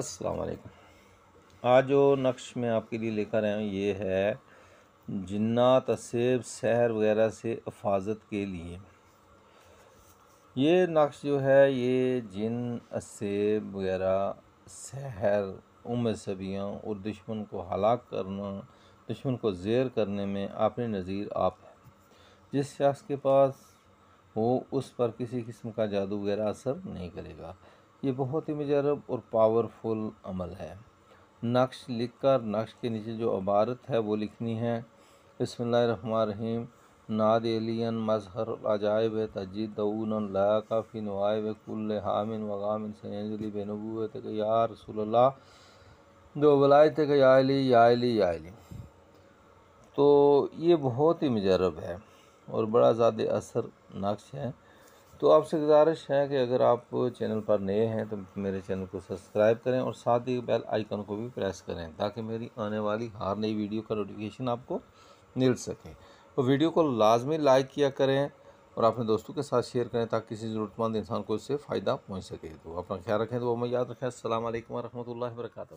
अस्सलाम वालेकुम आज जो नक्श मैं आपके लिए लेकर आया हूँ ये है जिन्नात असेब शहर वगैरह से हफाजत के लिए ये नक्श जो है ये जिन असेब वगैरह शहर उम सबियाँ और दुश्मन को हलाक करना दुश्मन को जेर करने में आपने नज़ीर आप है जिस शख्स के पास हो उस पर किसी किस्म का जादू वगैरह असर नहीं करेगा ये बहुत ही मजरब और पावरफुल अमल है नक्श लिख कर नक्श के नीचे जो अबारत है वो लिखनी है बसमीम नाद एलियन मजहर अजायब तजीद दऊन ला काफ़ी नवायब कुल हामिन वगामिन सैनजली बेनबूत या रसोल्ला दो वलायत याली याली याली तो ये बहुत ही मजरब है और बड़ा ज़्यादा असर नक्श है तो आपसे गुजारिश है कि अगर आप चैनल पर नए हैं तो मेरे चैनल को सब्सक्राइब करें और साथ ही बेल आइकन को भी प्रेस करें ताकि मेरी आने वाली हर नई वीडियो का नोटिफिकेशन आपको मिल सके तो वीडियो को लाजमी लाइक किया करें और अपने दोस्तों के साथ शेयर करें ताकि किसी ज़रूरतमंद इंसान को इससे फ़ायदा पहुँच सके तो अपना ख्याल रखें तो वो मैं याद रखें असल वरहमल वर्क